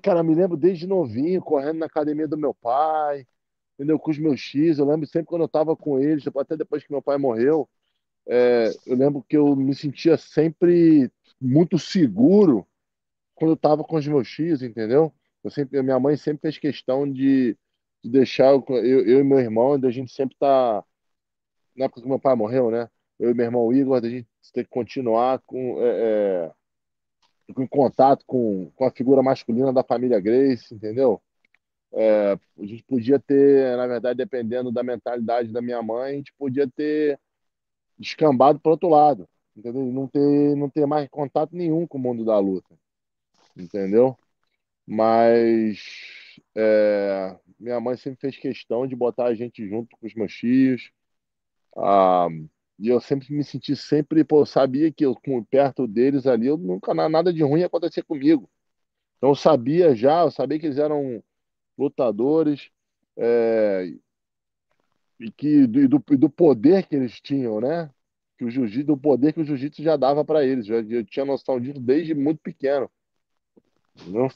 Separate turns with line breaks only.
cara, me lembro desde novinho, correndo na academia do meu pai, entendeu? Com os meus X, eu lembro sempre quando eu tava com eles, até depois que meu pai morreu, é, eu lembro que eu me sentia sempre muito seguro quando eu tava com os meus X, entendeu? Eu sempre, minha mãe sempre fez questão de, de deixar eu, eu, eu, e meu irmão, a gente sempre tá. Na época que meu pai morreu, né? Eu e meu irmão Igor, a gente tem que continuar com. É, é, em contato com, com a figura masculina da família Grace, entendeu? É, a gente podia ter, na verdade, dependendo da mentalidade da minha mãe, a gente podia ter descambado para outro lado, entendeu? Não ter, não ter mais contato nenhum com o mundo da luta, entendeu? Mas é, minha mãe sempre fez questão de botar a gente junto com os meus tios. A, e eu sempre me senti sempre, pô, eu sabia que eu com, perto deles ali, eu nunca nada de ruim ia acontecer comigo. Então eu sabia já, eu sabia que eles eram lutadores é, e que do, do, poder que eles tinham, né? Que o jiu-jitsu, do poder que o jiu-jitsu já dava para eles. Eu, eu tinha noção disso desde muito pequeno. Entendeu?